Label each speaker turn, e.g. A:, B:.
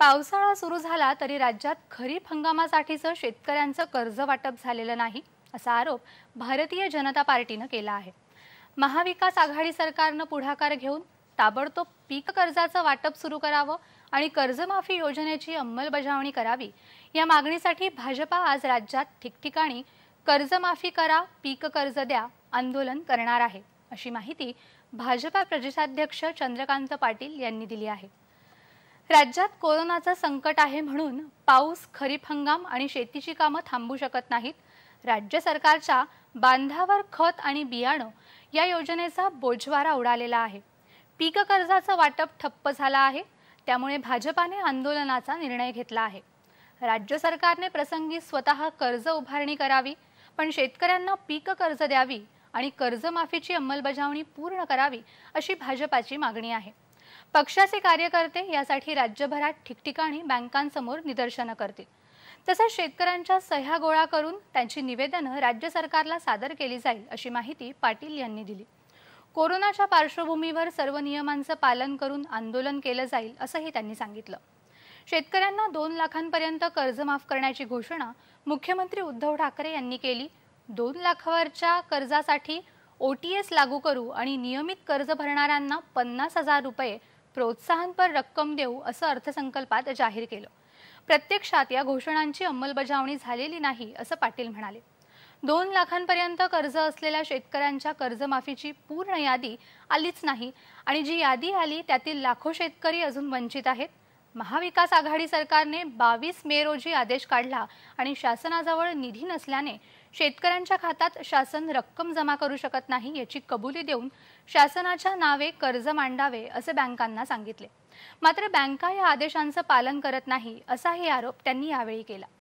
A: पावसाळा सुरू झाला तरी राज्यात खरीप हंगामासाठीचं शेतकऱ्यांचं कर्ज वाटप झालेलं नाही असा आरोप भारतीय जनता पार्टीनं केला आहे महाविकास आघाडी सरकारनं पुढाकार घेऊन ताबडतोब पीक कर्जाचं वाटप सुरू करावं आणि कर्जमाफी योजनेची अंमलबजावणी करावी या मागणीसाठी भाजपा आज राज्यात ठिकठिकाणी कर्जमाफी करा पीक कर्ज द्या आंदोलन करणार आहे अशी माहिती भाजपा प्रदेशाध्यक्ष चंद्रकांत पाटील यांनी दिली आहे राज्यात कोरोनाचं संकट आहे म्हणून पाऊस खरीप हंगाम आणि शेतीची कामं थांबू शकत नाहीत राज्य सरकारच्या बांधावर खत आणि बियाणं या योजनेचा बोजवारा उडालेला आहे पीक कर्जाचं वाटप ठप्प झालं आहे त्यामुळे भाजपाने आंदोलनाचा निर्णय घेतला आहे राज्य सरकारने प्रसंगी स्वतः कर्ज उभारणी करावी पण शेतकऱ्यांना पीक कर्ज द्यावी आणि कर्जमाफीची अंमलबजावणी पूर्ण करावी अशी भाजपाची मागणी आहे पक्षाचे कार्यकर्ते यासाठी राज्यभरात ठिकठिकाणी बँकांसमोर निदर्शनं करतील तसंच शेतकऱ्यांच्या सह्या गोळा करून त्यांची निवेदनं राज्य सरकारला सादर केली जाईल अशी माहिती पाटील यांनी दिली कोरोनाच्या पार्श्वभूमीवर सर्व नियमांचं पालन करून आंदोलन केलं जाईल असंही त्यांनी सांगितलं शेतकऱ्यांना दोन लाखांपर्यंत कर्ज माफ करण्याची घोषणा मुख्यमंत्री उद्धव ठाकरे यांनी केली दोन लाखावरच्या कर्जासाठी ओ टी एस लागू करू आणि नियमित कर्ज भरणाऱ्यांना पन्नास हजार रुपये प्रोत्साहनपर रक्कम देऊ असं अर्थसंकल्पात जाहीर केलं प्रत्यक्षात या घोषणांची अंमलबजावणी झालेली नाही असं पाटील म्हणाले दोन लाखांपर्यंत कर्ज असलेल्या शेतकऱ्यांच्या कर्जमाफीची पूर्ण यादी आलीच नाही आणि जी यादी आली त्यातील लाखो शेतकरी अजून वंचित आहेत महाविकास आघाडी सरकारने बावीस मे रोजी आदेश काढला आणि शासनाजवळ निधी नसल्याने शेतकऱ्यांच्या खात्यात शासन रक्कम जमा करू शकत नाही याची कबुली देऊन शासनाच्या नावे कर्ज मांडावे असे बँकांना सांगितले मात्र बँका या आदेशांचं पालन करत नाही असाही आरोप त्यांनी यावेळी केला